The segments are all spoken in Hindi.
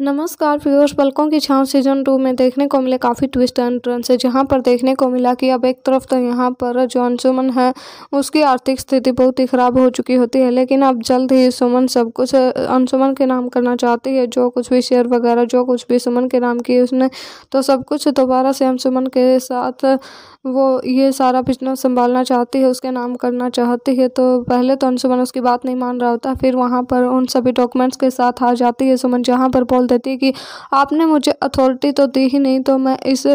नमस्कार पीयूष पलकों की छांव सीजन टू में देखने को मिले काफ़ी ट्विस्ट एंड टर्न से जहां पर देखने को मिला कि अब एक तरफ तो यहां पर जो अंशुमन है उसकी आर्थिक स्थिति बहुत ही ख़राब हो चुकी होती है लेकिन अब जल्द ही सुमन सब कुछ अंशुमन के नाम करना चाहती है जो कुछ भी शेयर वगैरह जो कुछ भी सुमन के नाम की उसने तो सब कुछ दोबारा से अंशुमन के साथ वो ये सारा बिजनेस संभालना चाहती है उसके नाम करना चाहती है तो पहले तो अंशुमन उसकी बात नहीं मान रहा होता फिर वहाँ पर उन सभी डॉक्यूमेंट्स के साथ आ जाती है सुमन जहाँ पर बोल देती कि आपने मुझे अथॉरिटी तो दी ही नहीं तो मैं इस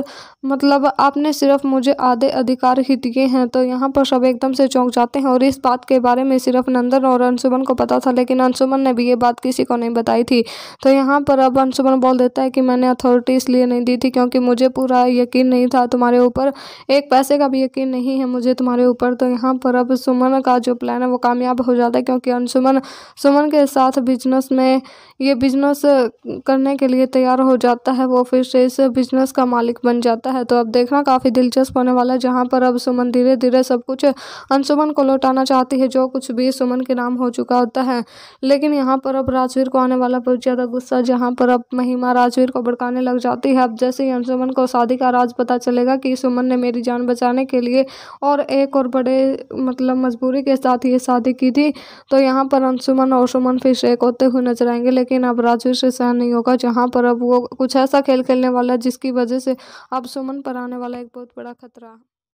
मतलब आपने सिर्फ मुझे आधे अधिकार ही दिए हैं तो यहाँ पर सब एकदम से चौंक जाते हैं और इस बात के बारे में सिर्फ नंदन और अंशुमन को पता था लेकिन अंशुमन ने भी ये बात किसी को नहीं बताई थी तो यहाँ पर अब अंशुमन बोल देता है कि मैंने अथॉरिटी इसलिए नहीं दी थी क्योंकि मुझे पूरा यकीन नहीं था तुम्हारे ऊपर एक पैसे का भी यकीन नहीं है मुझे तुम्हारे ऊपर तो यहाँ पर अब सुमन का जो प्लान है वो कामयाब हो जाता है क्योंकि अंशुमन सुमन के साथ बिजनेस में ये बिजनेस करने के लिए तैयार हो जाता है वो फिर से इस बिजनेस का मालिक बन जाता है तो अब देखना काफ़ी दिलचस्प होने वाला है जहाँ पर अब सुमन धीरे धीरे सब कुछ अंशुमन को लौटाना चाहती है जो कुछ भी सुमन के नाम हो चुका होता है लेकिन यहाँ पर अब राजवीर को आने वाला बहुत ज़्यादा गुस्सा जहाँ पर अब महिमा राजवीर को भड़काने लग जाती है अब जैसे ही अंशुमन को शादी का राज पता चलेगा कि सुमन ने मेरी जान बचाने के लिए और एक और बड़े मतलब मजबूरी के साथ ये शादी की थी तो यहाँ पर अंशुमन और सुमन फिर शेक होते हुए नजर आएंगे लेकिन अब राजवीर से सहन नहीं नहीं होगा जहाँ पर अब वो कुछ ऐसा खेल खेलने वाला है जिसकी वजह से अब सुमन पर आने वाला एक बहुत बड़ा खतरा